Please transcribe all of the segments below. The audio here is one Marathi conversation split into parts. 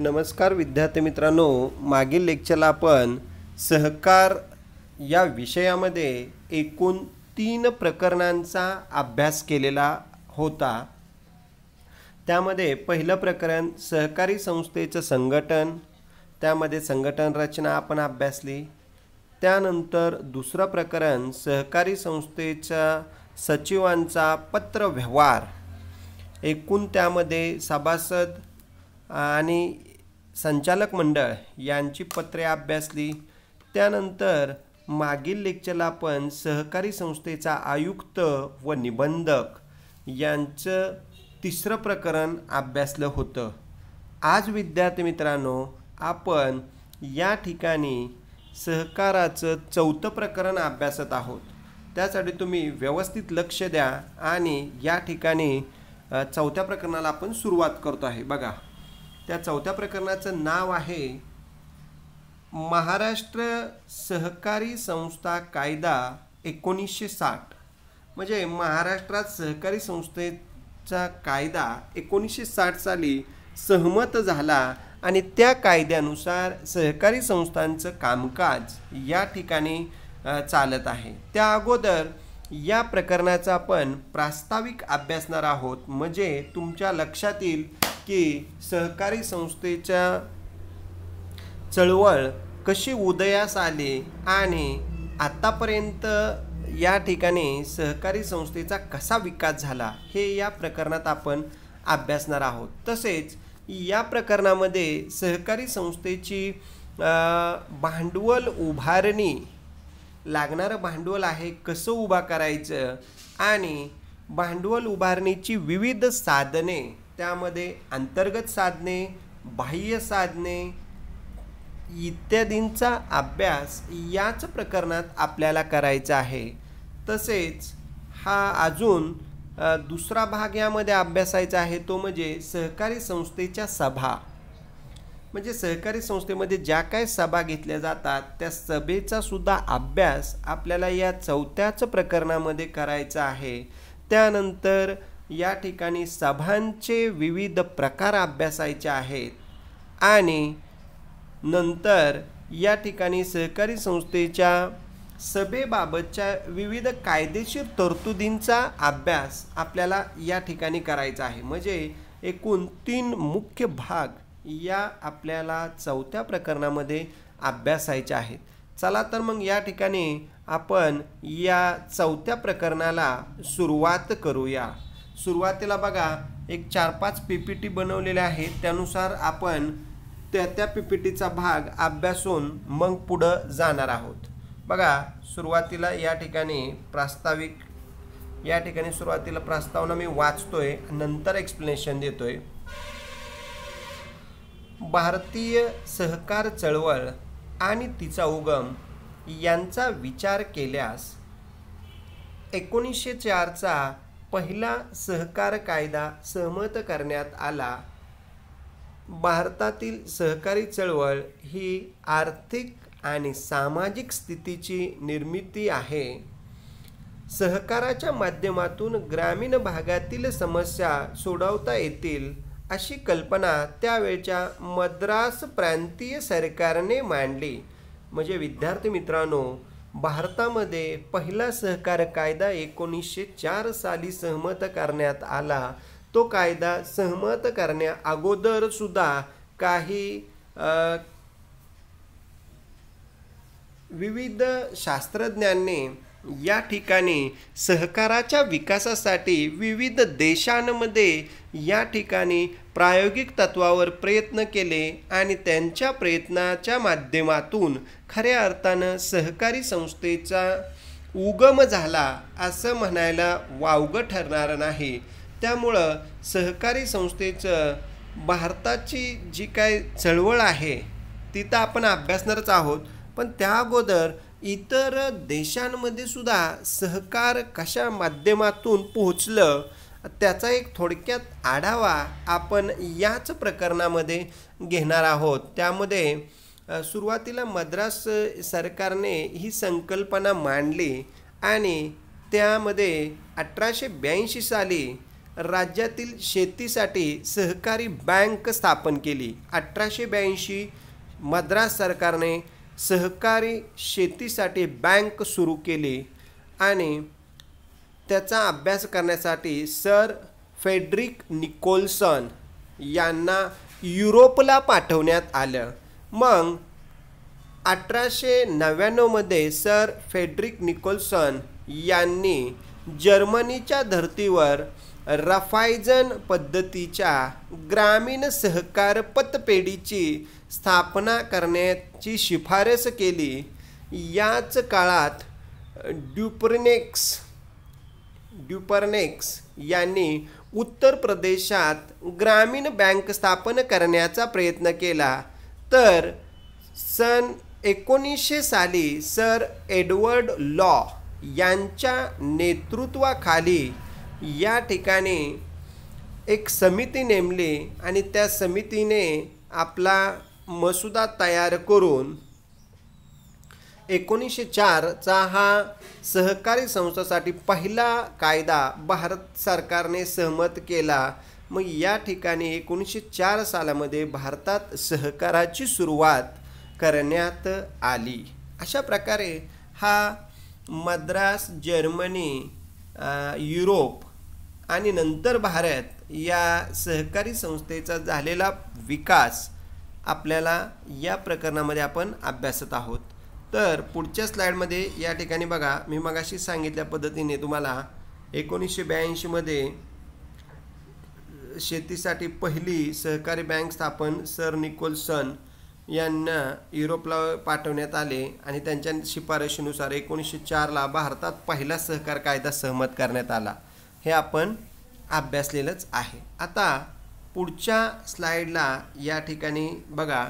नमस्कार विद्यार्थी मित्रांनो मागील लेक्चरला आपण सहकार या विषयामध्ये एकूण तीन प्रकरणांचा अभ्यास केलेला होता त्यामध्ये पहिलं प्रकरण सहकारी संस्थेचं संघटन त्यामध्ये संघटन रचना आपण अभ्यासली त्यानंतर दुसरं प्रकरण सहकारी संस्थेच्या सचिवांचा पत्रव्यवहार एकूण त्यामध्ये सभासद आणि संचालक मंडळ यांची पत्रे अभ्यासली त्यानंतर मागील लेक्चरला आपण सहकारी संस्थेचा आयुक्त व निबंधक यांचं तिसरं प्रकरण अभ्यासलं होतं आज विद्यार्थी मित्रांनो आपण या ठिकाणी सहकाराचं चौथं प्रकरण अभ्यासत आहोत त्यासाठी तुम्ही व्यवस्थित लक्ष द्या आणि या ठिकाणी चौथ्या प्रकरणाला आपण सुरुवात करतो आहे बघा त्या चौथ्या प्रकरणाचं नाव आहे महाराष्ट्र सहकारी संस्था कायदा एकोणीसशे साठ म्हणजे महाराष्ट्रात सहकारी संस्थेचा कायदा एकोणीसशे साठ साली सहमत झाला आणि त्या कायद्यानुसार सहकारी संस्थांचं कामकाज या ठिकाणी चालत आहे त्या अगोदर या प्रकरणाचा आपण प्रास्ताविक अभ्यासणार आहोत म्हणजे तुमच्या लक्षात येईल की सहकारी संस्थेच्या चळवळ कशी उदयास आली आणि आत्तापर्यंत या ठिकाणी सहकारी संस्थेचा कसा विकास झाला हे या प्रकरणात आपण अभ्यासणार आहोत तसेच या प्रकरणामध्ये सहकारी संस्थेची भांडवल उभारणी लागणारं भांडवल आहे कसं उभा करायचं आणि भांडवल उभारणीची विविध साधने त्यामध्ये अंतर्गत साधने बाह्य साधने इत्यादींचा अभ्यास याच प्रकरणात आपल्याला करायचा आहे तसेच हा अजून दुसरा भाग यामध्ये अभ्यासायचा आहे तो म्हणजे सहकारी संस्थेच्या सभा म्हणजे सहकारी संस्थेमध्ये ज्या काय सभा घेतल्या जातात त्या सभेचा सुद्धा अभ्यास आपल्याला या चौथ्याच प्रकरणामध्ये करायचा आहे त्यानंतर या ठिकाणी सभांचे विविध प्रकार अभ्यासायचे आहेत आणि नंतर या ठिकाणी सहकारी संस्थेच्या सभेबाबतच्या विविध कायदेशीर तरतुदींचा अभ्यास आपल्याला या ठिकाणी करायचा आहे म्हणजे एकूण तीन मुख्य भाग या आपल्याला चौथ्या प्रकरणामध्ये अभ्यासायचे आहेत चला तर मग या ठिकाणी आपण या चौथ्या प्रकरणाला सुरुवात करूया सुरुवातीला बघा एक चार पाच पी पी टी बनवलेल्या आहेत त्यानुसार आपण त्या त्या पी पी टीचा भाग अभ्यासून मग पुढं जाणार आहोत बघा सुरुवातीला या ठिकाणी प्रास्ताविक या ठिकाणी सुरुवातीला प्रस्तावना मी वाचतोय नंतर एक्सप्लेनेशन देतोय भारतीय सहकार चळवळ आणि तिचा उगम यांचा विचार केल्यास एकोणीसशे चारचा पहिला सहकार कायदा सहमत करण्यात आला भारतातील सहकारी चळवळ ही आर्थिक आणि सामाजिक स्थितीची निर्मिती आहे सहकाराच्या माध्यमातून ग्रामीण भागातील समस्या सोडवता येतील अशी कल्पना त्यावेळच्या मद्रास प्रांतीय सरकारने मांडली म्हणजे विद्यार्थी मित्रांनो भारतामध्ये पहिला सहकार कायदा एकोणीसशे चार साली सहमत करण्यात आला तो कायदा सहमत करण्या सुद्धा काही विविध शास्त्रज्ञांनी या ठिकाणी सहकाराच्या विकासासाठी विविध देशांमध्ये या ठिकाणी प्रायोगिक तत्वावर प्रयत्न केले आणि त्यांच्या प्रयत्नाच्या माध्यमातून खऱ्या अर्थानं सहकारी संस्थेचा उगम झाला असं म्हणायला वावगं ठरणार नाही त्यामुळं सहकारी संस्थेचं भारताची जी काय चळवळ आहे ती तर आपण अभ्यासणारच आहोत पण त्या अगोदर इतर देशांमध्ये सुद्धा सहकार कशा माध्यमातून पोहोचलं त्याचा एक थोडक्यात आढावा आपण याच प्रकरणामध्ये घेणार आहोत त्यामध्ये सुरुवातीला मद्रास सरकारने ही संकल्पना मांडली आणि त्यामध्ये अठराशे ब्याऐंशी साली राज्यातील शेतीसाठी सहकारी बँक स्थापन केली अठराशे ब्याऐंशी मद्रास सरकारने सहकारी शेतीसाठी बँक सुरू केली आणि त्याचा अभ्यास करण्यासाठी सर फेड्रिक निकोल्सन यांना युरोपला पाठवण्यात आलं मग अठराशे नव्याण्णवमध्ये सर फेड्रिक निकोल्सन यांनी जर्मनीच्या धर्तीवर रफायजन पद्धतीच्या ग्रामीण सहकार पतपेढीची स्थापना करण्याची शिफारस केली याच काळात ड्युप्रिनेक्स ड्युपरनेक्स यांनी उत्तर प्रदेशात ग्रामीण बँक स्थापन करण्याचा प्रयत्न केला तर सन एकोणीसशे साली सर एडवर्ड लॉ यांच्या नेतृत्वाखाली या ठिकाणी एक समिती नेमली आणि त्या समितीने आपला मसुदा तयार करून एकोणीसशे चारचा हा सहकारी संस्थासाठी पहिला कायदा भारत सरकारने सहमत केला मग या ठिकाणी एकोणीसशे चार सालामध्ये भारतात सहकाराची सुरुवात करण्यात आली अशा प्रकारे हा मद्रास जर्मनी युरोप आणि नंतर भारत या सहकारी संस्थेचा झालेला विकास आपल्याला या प्रकरणामध्ये आपण अभ्यासत आहोत तर पुढच्या स्लाईडमध्ये या ठिकाणी बघा मी मगाशी सांगितल्या पद्धतीने तुम्हाला एकोणीसशे ब्याऐंशीमध्ये शेतीसाठी पहिली सहकारी बँक स्थापन सर निकोलसन यांना युरोपला पाठवण्यात आले आणि त्यांच्या शिफारशीनुसार एकोणीसशे चारला भारतात पहिला सहकार कायदा सहमत करण्यात आला हे आपण अभ्यासलेलंच आहे आता पुढच्या स्लाईडला या ठिकाणी बघा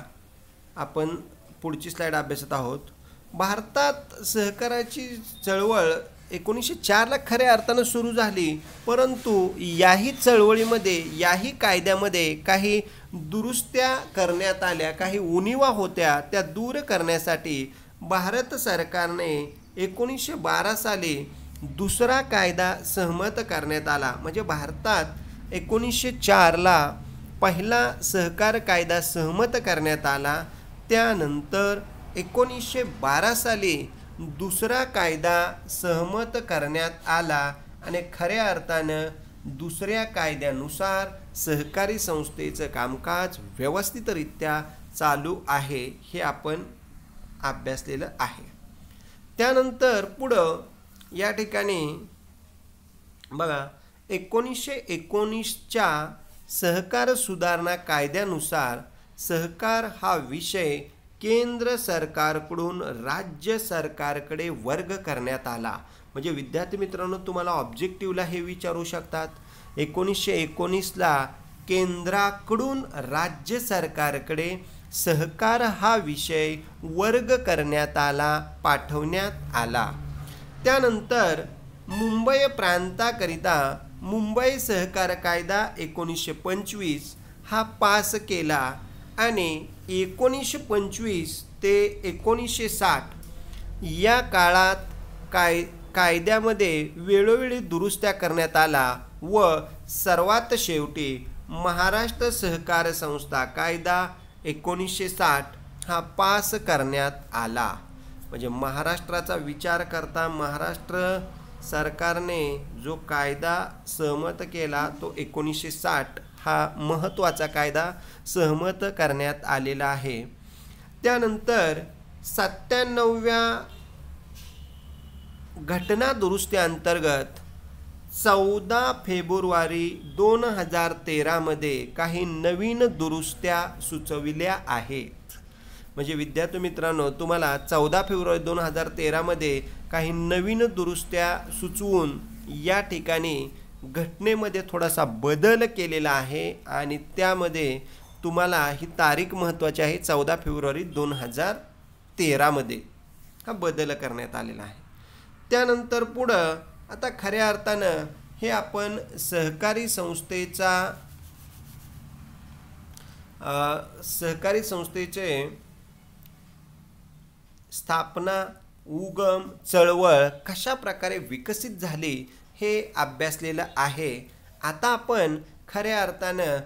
आपण पुढची स्लाईड अभ्यासत आहोत भारतात सहकाराची चळवळ एकोणीसशे चारला खऱ्या अर्थानं सुरू झाली परंतु याही चळवळीमध्ये याही कायद्यामध्ये काही दुरुस्त्या करण्यात आल्या काही उणीवा होत्या त्या दूर करण्यासाठी भारत सरकारने एकोणीसशे बारा साली दुसरा कायदा सहमत करण्यात आला म्हणजे भारतात एकोणीसशे चारला पहिला सहकार कायदा सहमत करण्यात आला त्यानंतर एकोणीसशे बारा साली दुसरा कायदा सहमत करण्यात आला आणि खऱ्या अर्थानं दुसऱ्या कायद्यानुसार सहकारी संस्थेचं कामकाज व्यवस्थितरित्या चालू आहे हे आपण अभ्यासलेलं आहे त्यानंतर पुढं या ठिकाणी बघा एकोणीसशे एकोणीसच्या सहकार सुधारणा कायद्यानुसार सहकार हा विषय केंद्र सरकारकडून राज्य सरकारकडे वर्ग करण्यात आला म्हणजे विद्यार्थी मित्रांनो तुम्हाला ऑब्जेक्टिव्हला हे विचारू शकतात एकोणीसशे एकोणीसला केंद्राकडून राज्य सरकारकडे सहकार हा विषय वर्ग करण्यात आला पाठवण्यात आला त्यानंतर मुंबई प्रांताकरिता मुंबई सहकार कायदा एकोणीसशे पंचवीस हा पास केला आणि एकोणीसशे पंचवीस ते एकोणीसशे साठ या काळात काय कायद्यामध्ये वेळोवेळी दुरुस्त्या करण्यात आला व सर्वात शेवटी महाराष्ट्र सहकार संस्था कायदा एकोणीसशे साठ हा पास करण्यात आला म्हणजे महाराष्ट्राचा विचार करता महाराष्ट्र सरकारने जो कायदा सहमत केला तो एकोणीसशे साठ हा महत्त्वाचा कायदा सहमत करण्यात आलेला आहे त्यानंतर सत्त्याण्णव्या घटना दुरुस्तीअंतर्गत चौदा फेब्रुवारी दोन हजार तेरामध्ये काही नवीन दुरुस्त्या सुचविल्या आहेत म्हणजे विद्यार्थी मित्रांनो तुम्हाला चौदा फेब्रुवारी दोन हजार तेरामध्ये काही नवीन दुरुस्त्या सुचवून या ठिकाणी घटनेमध्ये थोडासा बदल केलेला आहे आणि त्यामध्ये तुम्हाला ही तारीख महत्त्वाची आहे चौदा फेब्रुवारी दोन हजार तेरामध्ये हा बदल करण्यात आलेला आहे त्यानंतर पुढं आता खऱ्या अर्थानं हे आपण सहकारी संस्थेचा सहकारी संस्थेचे स्थापना उगम चळवळ कशा प्रकारे विकसित झाली हे अभ्यासलेलं आहे आता आपण खऱ्या अर्थानं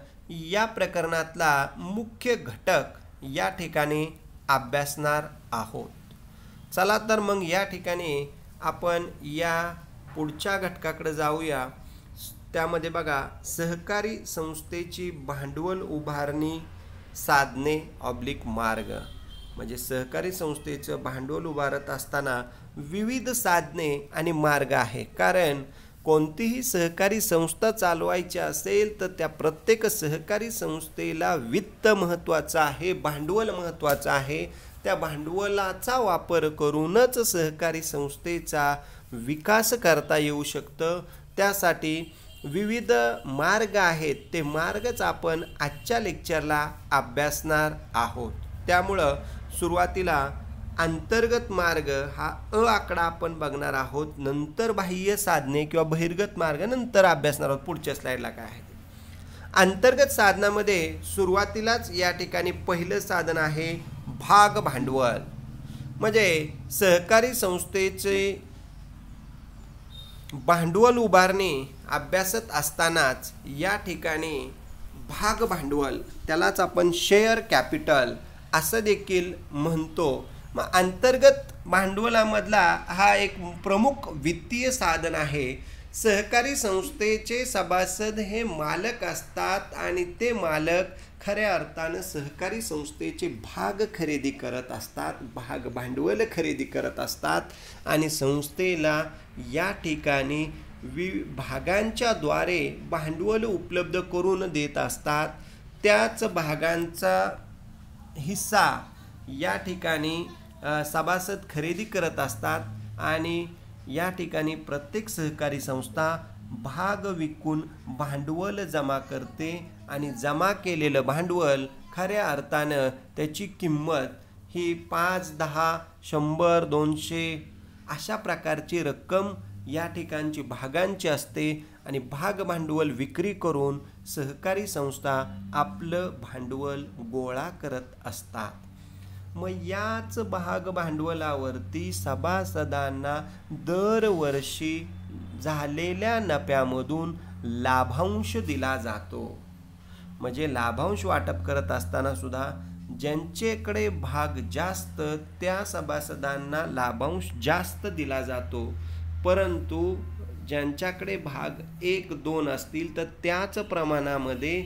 या प्रकरणातला मुख्य घटक या ठिकाणी अभ्यासणार आहोत चला तर मग या ठिकाणी आपण या पुढच्या घटकाकडे जाऊया त्यामध्ये बघा सहकारी संस्थेची भांडवल उभारणी साधने ऑब्लिक मार्ग म्हणजे सहकारी संस्थेचं भांडवल उभारत असताना विविध साधने आणि मार्ग आहे कारण कोणतीही सहकारी संस्था चालवायची असेल तर त्या प्रत्येक सहकारी संस्थेला वित्त महत्त्वाचं आहे भांडवल महत्त्वाचं आहे त्या भांडवलाचा वापर करूनच सहकारी संस्थेचा विकास करता येऊ शकतं त्यासाठी विविध मार्ग आहेत ते मार्गच आपण आजच्या लेक्चरला अभ्यासणार आहोत त्यामुळं सुरुवातीला अंतर्गत मार्ग हा अ आकडा आपण बघणार आहोत नंतर बाह्य साधने किंवा बहिर्गत मार्ग नंतर अभ्यासणार आहोत पुढच्या स्लाईडला काय आहे अंतर्गत साधनामध्ये सुरुवातीलाच या ठिकाणी पहिलं साधन आहे भाग भांडवल म्हणजे सहकारी संस्थेचे भांडवल उभारणे अभ्यासत असतानाच या ठिकाणी भाग भांडवल त्यालाच आपण शेअर कॅपिटल असं देखील म्हणतो मग अंतर्गत भांडवलामधला हा एक प्रमुख वित्तीय साधन आहे सहकारी संस्थेचे सभासद हे मालक असतात आणि ते मालक खऱ्या अर्थानं सहकारी संस्थेचे भाग खरेदी करत असतात भाग भांडवल खरेदी करत असतात आणि संस्थेला या ठिकाणी वि भागांच्याद्वारे भांडवल उपलब्ध करून देत असतात त्याच भागांचा हिस्सा या ठिकाणी सभासद खरेदी करत असतात आणि या ठिकाणी प्रत्येक सहकारी संस्था भाग विकून भांडवल जमा करते आणि जमा केलेलं भांडवल खऱ्या अर्थानं त्याची किंमत ही पाच दहा शंभर दोनशे अशा प्रकारची रक्कम या ठिकाणची भागांची असते आणि भाग भांडवल विक्री करून सहकारी संस्था आपलं भांडवल गोळा करत असतात मग याच भाग भांडवलावरती सभासदांना दरवर्षी झालेल्या नफ्यामधून लाभांश दिला जातो म्हणजे लाभांश वाटप करत असताना सुद्धा ज्यांचेकडे भाग जास्त त्या सभासदांना लाभांश जास्त दिला जातो परंतु ज्यांच्याकडे भाग एक दोन असतील तर त्याच प्रमाणामध्ये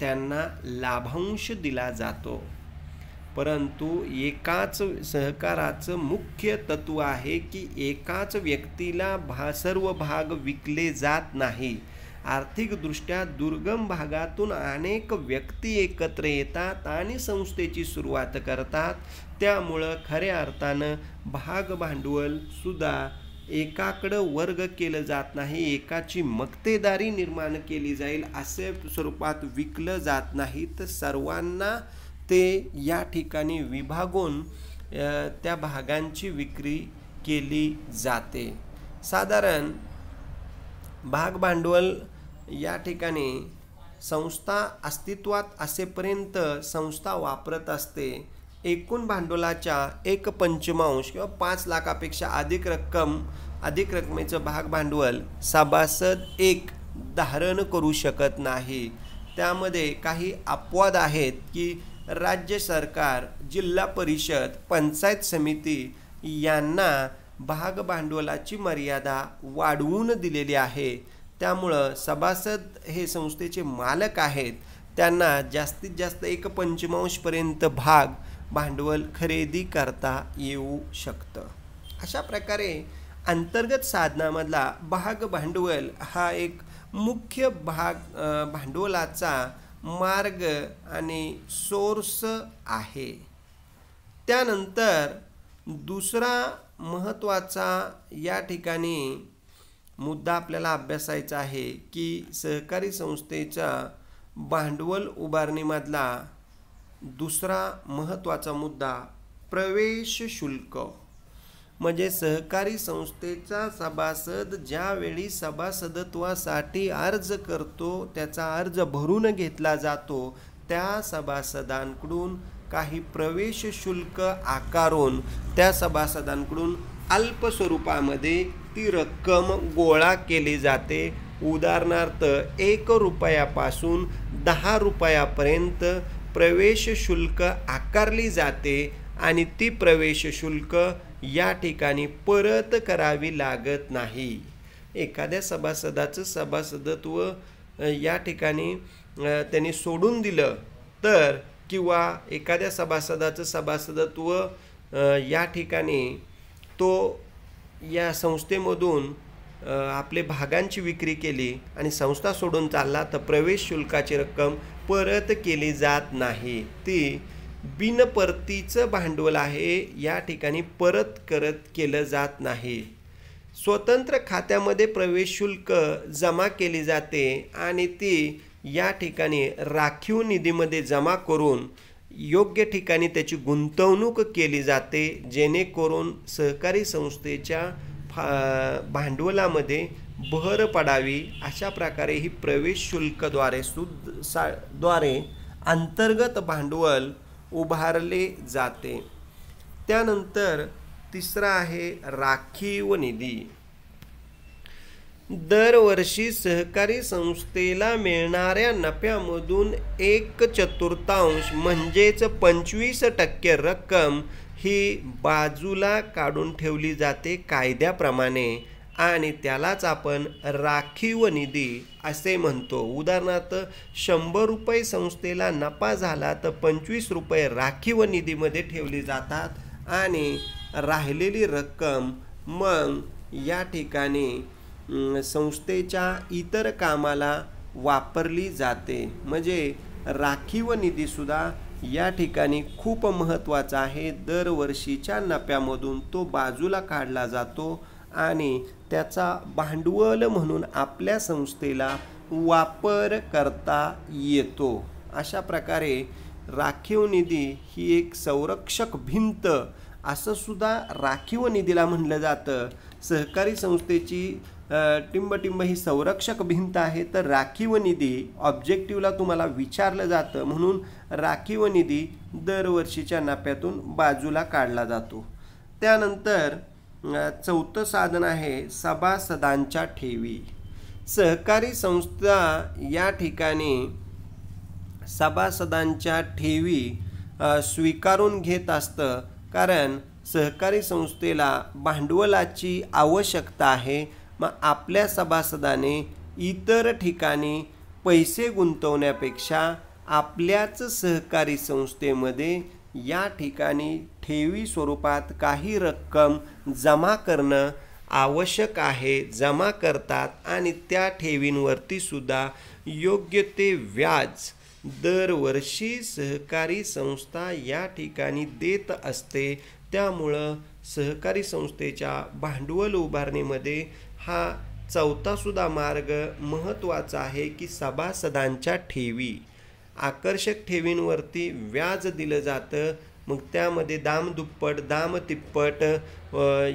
त्यांना लाभांश दिला जातो परंतु एकाच सहकाराचं मुख्य तत्व आहे की एकाच व्यक्तीला भा सर्व भाग विकले जात नाही आर्थिकदृष्ट्या दुर्गम भागातून अनेक व्यक्ती एकत्र येतात आणि संस्थेची सुरुवात करतात त्यामुळं खऱ्या अर्थानं भाग भांडवलसुद्धा एकाकडं वर्ग केलं जात नाही एकाची मक्तेदारी निर्माण केली जाईल असे स्वरूपात विकलं जात नाही तर सर्वांना ते या ठिकाणी विभागून त्या भागांची विक्री केली जाते साधारण भाग भांडवल या ठिकाणी संस्था अस्तित्वात असेपर्यंत संस्था वापरत असते एकूण भांडवलाच्या एक पंचमांश किंवा पाच लाखापेक्षा अधिक रक्कम अधिक रकमेचं भाग भांडवल सभासद एक धारण करू शकत नाही त्यामध्ये काही अपवाद आहेत की राज्य सरकार जिल्हा परिषद पंचायत समिती यांना भाग भांडवलाची मर्यादा वाढवून दिलेली आहे त्यामुळं सभासद हे संस्थेचे मालक आहेत त्यांना जास्तीत जास्त एक पंचमांशपर्यंत भाग भांडवल खरेदी करता येऊ शकतं अशा प्रकारे अंतर्गत साधनामधला भाग भांडवल हा एक मुख्य भाग भांडवलाचा मार्ग आणि सोर्स आहे त्यानंतर दुसरा महत्त्वाचा या ठिकाणी मुद्दा आपल्याला अभ्यासायचा आहे की सहकारी संस्थेचा भांडवल उभारणीमधला दुसरा महत्त्वाचा मुद्दा प्रवेश शुल्क म्हणजे सहकारी संस्थेचा सभासद ज्यावेळी सभासदत्वासाठी अर्ज करतो त्याचा अर्ज भरून घेतला जातो त्या सभासदांकडून काही प्रवेश शुल्क आकारून त्या सभासदांकडून अल्प स्वरूपामध्ये ती रक्कम गोळा केली जाते उदाहरणार्थ एक रुपयापासून दहा रुपयापर्यंत प्रवेश शुल्क आकारली जाते आणि ती प्रवेश शुल्क या ठिकाणी परत करावी लागत नाही एखाद्या सभासदाचं सभासदत्व या ठिकाणी त्यांनी सोडून दिलं तर किंवा एखाद्या सभासदाचं सभासदत्व या ठिकाणी तो या संस्थेमधून आपले भागांची विक्री केली आणि संस्था सोडून चालला तर प्रवेश शुल्काची रक्कम परत केले जात नाही ते बिनपरतीचं भांडवल आहे या ठिकाणी परत करत केलं जात नाही स्वतंत्र खात्यामध्ये प्रवेश शुल्क जमा केले जाते आणि ती या ठिकाणी राखीव निधीमध्ये जमा करून योग्य ठिकाणी त्याची गुंतवणूक केली जाते जेणेकरून सहकारी संस्थेच्या फा भांडवलामध्ये भर पडावी अशा प्रकारे ही प्रवेश शुल्कद्वारे सुद्धा द्वारे अंतर्गत भांडवल उभारले जाते त्यानंतर तिसरा आहे राखीव निधी दरवर्षी सहकारी संस्थेला मिळणाऱ्या नफ्यामधून एक चतुर्थांश म्हणजेच पंचवीस टक्के रक्कम ही बाजूला काढून ठेवली जाते कायद्याप्रमाणे आणि त्यालाच आपण राखीव निधी असे म्हणतो उदाहरणार्थ शंभर रुपये संस्थेला नफा झाला तर पंचवीस रुपये राखीव निधीमध्ये ठेवली जातात आणि राहिलेली रक्कम मग या ठिकाणी संस्थेच्या इतर कामाला वापरली जाते म्हणजे राखीव निधीसुद्धा या ठिकाणी खूप महत्त्वाचा आहे दरवर्षीच्या नफ्यामधून तो बाजूला काढला जातो आणि त्याचा भांडवल म्हणून आपल्या संस्थेला वापर करता येतो अशा प्रकारे राखीव निधी ही एक संरक्षक भिंत असं सुद्धा राखीव निधीला म्हटलं जातं सहकारी संस्थेची टिंबटिंब ही संरक्षक भिंत आहे तर राखीव निधी ऑब्जेक्टिव्हला तुम्हाला विचारलं जातं म्हणून राखीव निधी दरवर्षीच्या नफ्यातून बाजूला काढला जातो त्यानंतर चौथं साधन आहे सभासदांच्या ठेवी सहकारी संस्था या ठिकाणी सभासदांच्या ठेवी स्वीकारून घेत असतं कारण सहकारी संस्थेला भांडवलाची आवश्यकता आहे मग आपल्या सभासदाने इतर ठिकाणी पैसे गुंतवण्यापेक्षा आपल्याच सहकारी संस्थेमध्ये या ठिकाणी ठेवी स्वरूपात काही रक्कम जमा करणं आवश्यक आहे जमा करतात आणि त्या ठेवींवरती सुद्धा योग्य ते व्याज दरवर्षी सहकारी संस्था या ठिकाणी देत असते त्यामुळं सहकारी संस्थेच्या भांडवल उभारणीमध्ये हा चौथासुद्धा मार्ग महत्त्वाचा आहे की सभासदांच्या ठेवी आकर्षक ठेवींवरती व्याज दिलं जातं मग त्यामध्ये दाम दुप्पट दाम तिप्पट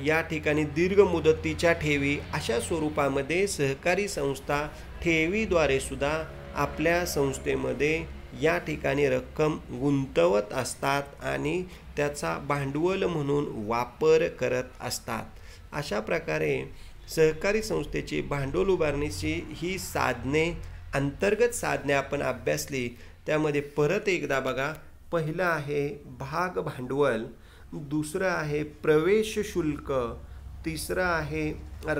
या ठिकाणी दीर्घ मुदतीच्या ठेवी अशा स्वरूपामध्ये सहकारी संस्था ठेवीद्वारे सुद्धा आपल्या संस्थेमध्ये या ठिकाणी रक्कम गुंतवत असतात आणि त्याचा भांडवल म्हणून वापर करत असतात अशा प्रकारे सहकारी संस्थेची भांडवल उभारणीची ही साधने अंतर्गत साधने आपण अभ्यासली त्यामध्ये परत एकदा बघा पहिलं आहे भाग भांडवल दुसरं आहे प्रवेश शुल्क तिसरं आहे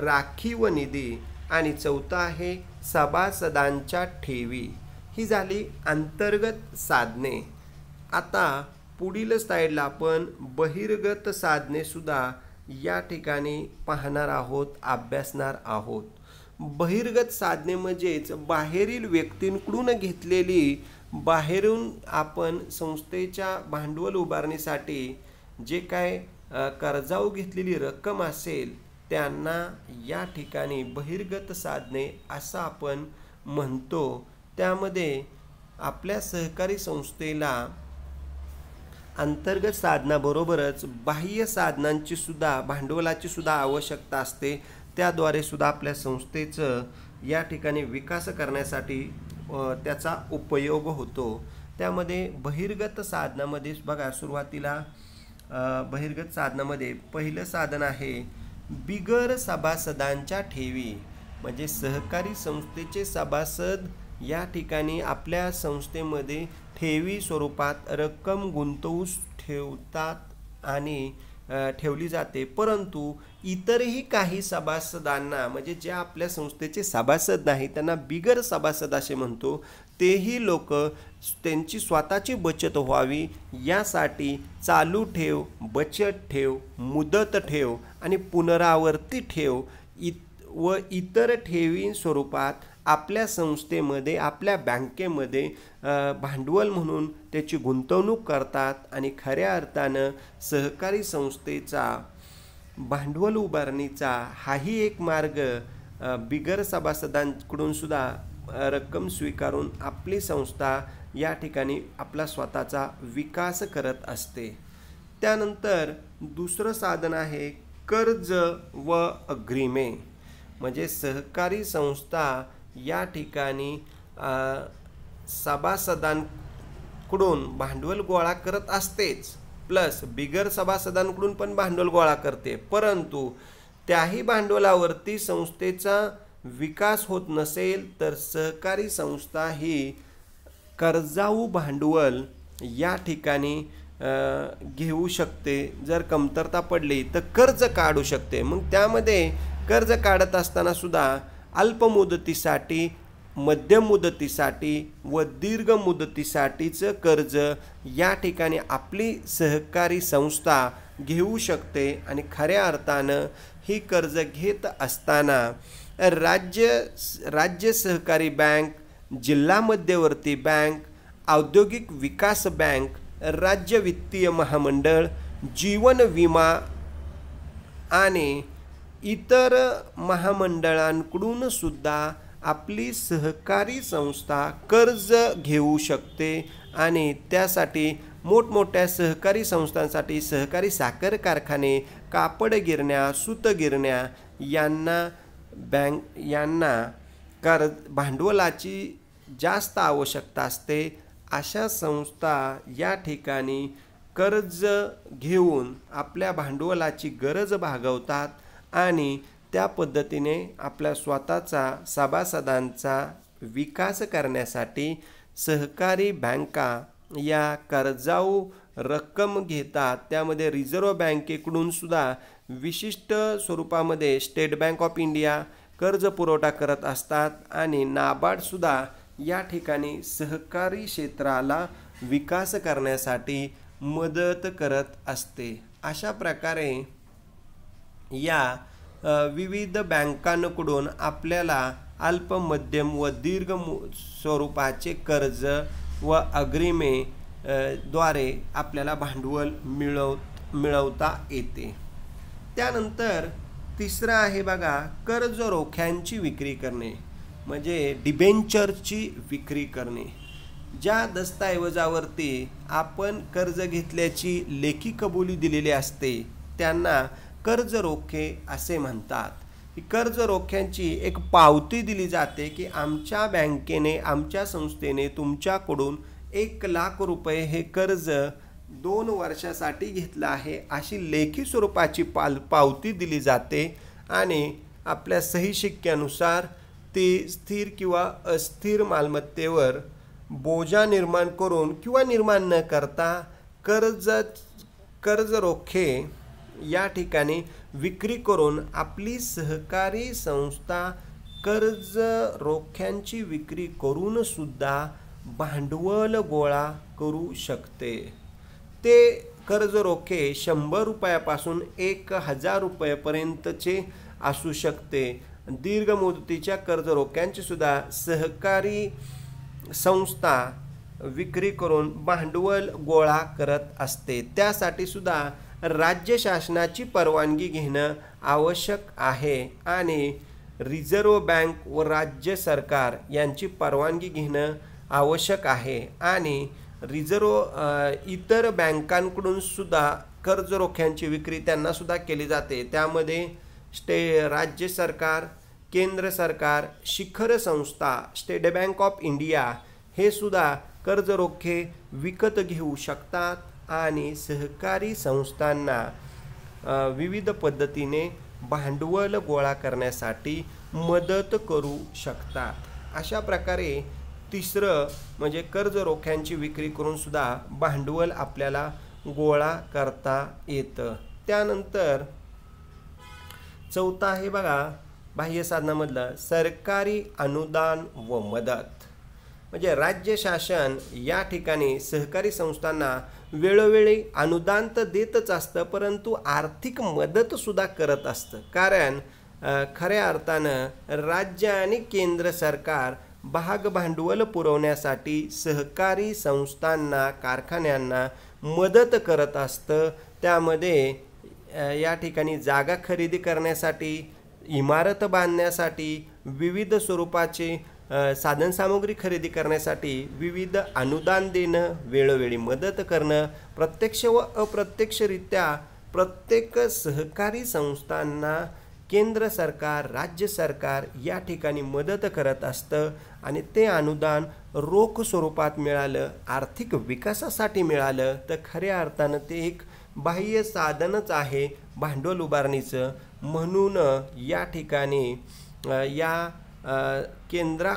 राखीव निधी आणि चौथा आहे सभासदांच्या ठेवी ही झाली अंतर्गत साधने आता पुढील साईडला आपण बहिर्गत साधनेसुद्धा या ठिकाणी पाहणार आहोत अभ्यासणार आहोत बहिर्गत साधने म्हणजेच बाहेरील व्यक्तींकडून घेतलेली बाहेरून आपण संस्थेच्या भांडवल उभारणीसाठी जे काय कर्जाऊ घेतलेली रक्कम असेल त्यांना या ठिकाणी बहिर्गत साधने असं आपण म्हणतो त्यामध्ये आपल्या सहकारी संस्थेला अंतर्गत साधनाबरोबरच बाह्य साधनांची सुद्धा भांडवलाची सुद्धा आवश्यकता असते त्याद्वारे सुद्धा आपल्या संस्थेचं या ठिकाणी विकास करण्यासाठी त्याचा उपयोग होतो त्यामध्ये बहिर्गत साधनामध्ये बघा सुरुवातीला बहिर्गत साधनामध्ये पहिलं साधन आहे बिगर सभासदांच्या ठेवी म्हणजे सहकारी संस्थेचे सभासद या ठिकाणी आपल्या संस्थेमध्ये ठेवी स्वरूपात रक्कम गुंतवू ठेवतात आणि ठेवली जाते परंतु इतरही काही सभासदांना म्हणजे जे आपल्या संस्थेचे सभासद नाही त्यांना बिगर सभासद असे म्हणतो तेही लोक त्यांची स्वतःची बचत व्हावी यासाठी चालू ठेव बचत ठेव मुदत ठेव आणि पुनरावर्ती ठेव इत व इतर ठेवी स्वरूपात आपल्या संस्थेमध्ये आपल्या बँकेमध्ये भांडवल म्हणून त्याची गुंतवणूक करतात आणि खऱ्या अर्थानं सहकारी संस्थेचा भांडवल उभारणीचा हाही एक मार्ग बिगर सभासदांकडून सुद्धा रक्कम स्वीकारून आपली संस्था या ठिकाणी आपला स्वतःचा विकास करत असते त्यानंतर दुसरं साधन आहे कर्ज व अग्रिमे म्हणजे सहकारी संस्था या ठिकाणी सभासदांकडून भांडवल गोळा करत असतेच प्लस बिगर सभासदांकडून पण भांडवल गोळा करते परंतु त्याही भांडवलावरती संस्थेचा विकास होत नसेल तर सहकारी संस्था ही कर्जाऊ भांडवल या ठिकाणी घेऊ शकते जर कमतरता पडली तर कर्ज काढू शकते मग त्यामध्ये कर्ज काढत असताना सुद्धा अल्पमुदतीसाठी मध्यम मुदतीसाठी व दीर्घ मुदतीसाठीचं कर्ज या ठिकाणी आपली सहकारी संस्था घेऊ शकते आणि खऱ्या अर्थानं ही कर्ज घेत असताना राज्य राज्य सहकारी बँक जिल्हा मध्यवर्ती बँक औद्योगिक विकास बँक राज्य वित्तीय महामंडळ जीवन विमा आणि इतर महामंडळांकडूनसुद्धा आपली सहकारी संस्था कर्ज घेऊ शकते आणि त्यासाठी मोठमोठ्या सहकारी संस्थांसाठी सहकारी साखर कारखाने कापड गिरण्या सुतगिरण्या गिरण्या यांना बँक यांना कर भांडवलाची जास्त आवश्यकता असते अशा संस्था या ठिकाणी कर्ज घेऊन आपल्या भांडवलाची गरज भागवतात आणि त्या पद्धतीने आपल्या स्वतःचा सभासदांचा विकास करण्यासाठी सहकारी बँका या कर्जाऊ रक्कम घेतात त्यामध्ये रिझर्व बँकेकडून सुद्धा विशिष्ट स्वरूपामध्ये स्टेट बँक ऑफ इंडिया कर्ज पुरवठा करत असतात आणि नाबार्डसुद्धा या ठिकाणी सहकारी क्षेत्राला विकास करण्यासाठी मदत करत असते अशा प्रकारे या विविध बँकांकडून आपल्याला अल्प मध्यम व दीर्घ स्वरूपाचे कर्ज व अग्रिमे द्वारे आपल्याला भांडवल मिळव मिळवता येते त्यानंतर तिसरं आहे बघा कर्ज रोख्यांची विक्री करणे म्हणजे डिबेंचरची विक्री करणे ज्या दस्तऐवजावरती आपण कर्ज घेतल्याची लेखी कबुली दिलेली असते त्यांना कर्ज रोखे असे म्हणतात ही कर्ज रोख्यांची एक पावती दिली जाते की आमच्या बँकेने आमच्या संस्थेने तुमच्याकडून एक लाख रुपये हे कर्ज दोन वर्षासाठी घेतलं आहे अशी लेखी स्वरूपाची पाल पावती दिली जाते आणि आपल्या सही शिक्क्यानुसार ती स्थिर किंवा अस्थिर मालमत्तेवर बोजा निर्माण करून किंवा निर्माण न करता कर्ज कर्ज रोखे या ठिकाणी विक्री करून आपली सहकारी संस्था कर्ज रोख्यांची विक्री करूनसुद्धा भांडवल गोळा करू शकते ते कर्ज रोखे शंभर रुपयापासून एक हजार रुपयापर्यंतचे असू शकते दीर्घ मुदतीच्या कर्ज रोख्यांचीसुद्धा सहकारी संस्था विक्री करून भांडवल गोळा करत असते त्यासाठी सुद्धा राज्य शासनाची परवानगी घेणं आवश्यक आहे आणि रिझर्व बँक व राज्य सरकार यांची परवानगी घेणं आवश्यक आहे आणि रिझर्व इतर बँकांकडून सुद्धा कर्ज रोख्यांची विक्री त्यांनासुद्धा केली जाते त्यामध्ये स्टे राज्य सरकार केंद्र सरकार शिखर संस्था स्टेट बँक ऑफ इंडिया हे सुद्धा कर्जरोखे विकत घेऊ शकतात आणि सहकारी संस्थांना विविध पद्धतीने भांडवल गोळा करण्यासाठी मदत करू शकता अशा प्रकारे तिसरं म्हणजे कर्ज रोख्यांची विक्री करूनसुद्धा भांडवल आपल्याला गोळा करता येतं त्यानंतर चौथा आहे बघा बाह्य साधनामधलं सरकारी अनुदान व मदत म्हणजे राज्य शासन या ठिकाणी सहकारी संस्थांना वेळोवेळी अनुदान तर देतच असतं परंतु आर्थिक मदतसुद्धा करत असतं कारण खऱ्या अर्थानं राज्य आणि केंद्र सरकार भाग भांडवल पुरवण्यासाठी सहकारी संस्थांना कारखान्यांना मदत करत असतं त्यामध्ये या ठिकाणी जागा खरेदी करण्यासाठी इमारत बांधण्यासाठी विविध स्वरूपाचे साधनसामुग्री खरेदी करण्यासाठी विविध अनुदान देणं वेळोवेळी मदत करणं प्रत्यक्ष व अप्रत्यक्षरित्या प्रत्येक सहकारी संस्थांना केंद्र सरकार राज्य सरकार या ठिकाणी मदत करत असतं आणि ते अनुदान रोख स्वरूपात मिळालं आर्थिक विकासासाठी मिळालं तर खऱ्या अर्थानं ते एक बाह्य साधनच आहे भांडवल उभारणीचं म्हणून या ठिकाणी या केंद्रा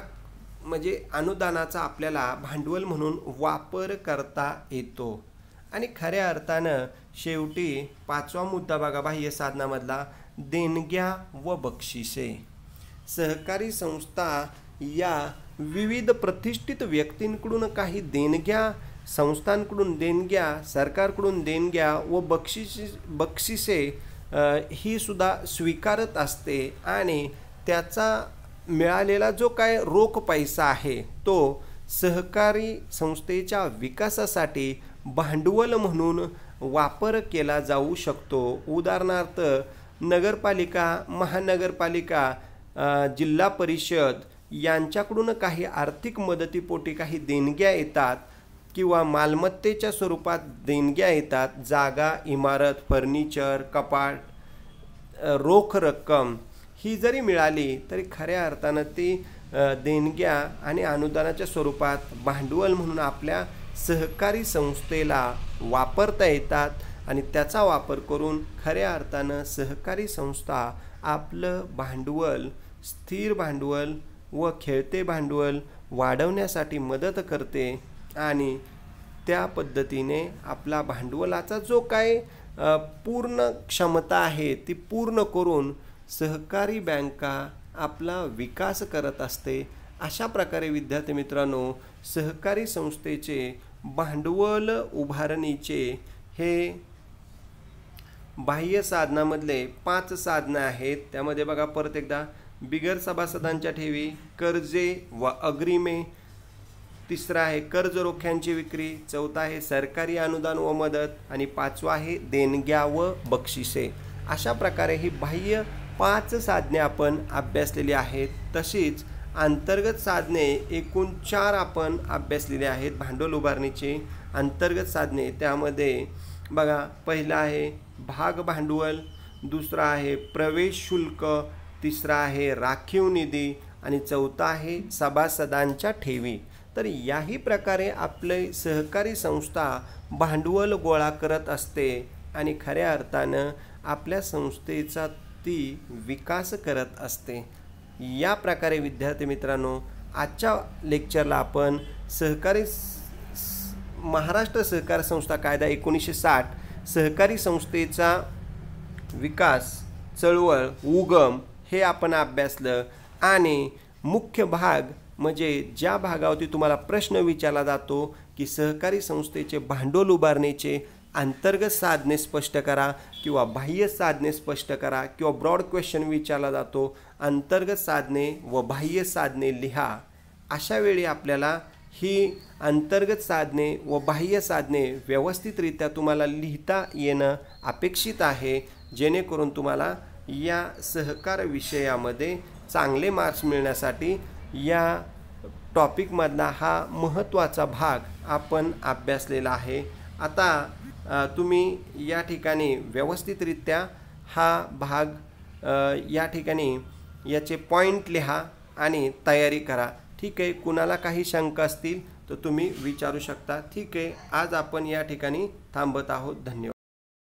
म्हणजे अनुदानाचा आपल्याला भांडवल म्हणून वापर करता येतो आणि खऱ्या अर्थानं शेवटी पाचवा मुद्दा बघा बाह्य साधनामधला देणग्या व बक्षिसे सहकारी संस्था या विविध प्रतिष्ठित व्यक्तींकडून काही देणग्या संस्थांकडून देणग्या सरकारकडून देणग्या व बक्षिस बक्षिसे ही सुद्धा स्वीकारत असते आणि त्याचा मिळालेला जो काय रोख पैसा आहे तो सहकारी संस्थेच्या विकासासाठी भांडवल म्हणून वापर केला जाऊ शकतो उदाहरणार्थ नगरपालिका महानगरपालिका जिल्हा परिषद यांच्याकडून काही आर्थिक मदतीपोटी काही देणग्या येतात किंवा मालमत्तेच्या स्वरूपात देणग्या येतात जागा इमारत फर्निचर कपाट रोख रक्कम ही जरी मिळाली तरी खऱ्या अर्थानं ती देणग्या आणि अनुदानाच्या स्वरूपात भांडवल म्हणून आपल्या सहकारी संस्थेला वापरता येतात आणि त्याचा वापर करून खऱ्या अर्थानं सहकारी संस्था आपलं भांडवल स्थिर भांडवल व खेळते भांडवल वाढवण्यासाठी मदत करते आणि त्या पद्धतीने आपला भांडवलाचा जो काय पूर्ण क्षमता आहे ती पूर्ण करून सहकारी बँका आपला विकास करत असते अशा प्रकारे विद्यार्थी मित्रांनो सहकारी संस्थेचे भांडवल उभारणीचे हे बाह्य साधनामधले पाच साधनं आहेत त्यामध्ये बघा परत एकदा बिगर सभासदांच्या ठेवी कर्जे व अग्रिमे तिसरा आहे कर्ज रोख्यांची विक्री चौथा आहे सरकारी अनुदान व मदत आणि पाचवा आहे देणग्या व बक्षिसे अशा प्रकारे ही बाह्य पाच साधने आपण अभ्यासलेली आहेत तशीच अंतर्गत साधने एकूण चार आपण अभ्यासलेली आहेत भांडवल उभारणीचे अंतर्गत साधने त्यामध्ये बघा पहिलं आहे भाग भांडवल दुसरा आहे प्रवेश शुल्क तिसरा आहे राखीव निधी आणि चौथा आहे सभासदांच्या ठेवी तर याही प्रकारे आपले सहकारी संस्था भांडवल गोळा करत असते आणि खऱ्या अर्थानं आपल्या संस्थेचा ती विकास करत असते या प्रकारे विद्यार्थी मित्रांनो आजच्या लेक्चरला आपण सहकारी महाराष्ट्र सहकार संस्था कायदा एकोणीसशे साठ सहकारी संस्थेचा विकास चळवळ उगम हे आपण अभ्यासलं आणि मुख्य भाग म्हणजे ज्या भागावरती तुम्हाला प्रश्न विचारला जातो की सहकारी संस्थेचे भांडवल उभारण्याचे अंतर्गत साधने स्पष्ट करा किंवा बाह्य साधने स्पष्ट करा किंवा ब्रॉड क्वेश्चन विचारला जातो अंतर्गत साधने व बाह्य साधने लिहा अशावेळी आपल्याला ही अंतर्गत साधने व बाह्य साधने व्यवस्थितरित्या तुम्हाला लिहिता येणं अपेक्षित आहे जेणेकरून तुम्हाला या सहकार विषयामध्ये चांगले मार्क्स मिळण्यासाठी या टॉपिकमधला हा महत्त्वाचा भाग आपण अभ्यासलेला आहे आता तुम्ही या ठिकाणी व्यवस्थितरित्या हा भाग या ठिकाणी याचे पॉईंट लिहा आणि तयारी करा ठीक आहे कुणाला काही शंका असतील तर तुम्ही विचारू शकता ठीक आहे आज आपण या ठिकाणी थांबत आहोत धन्यवाद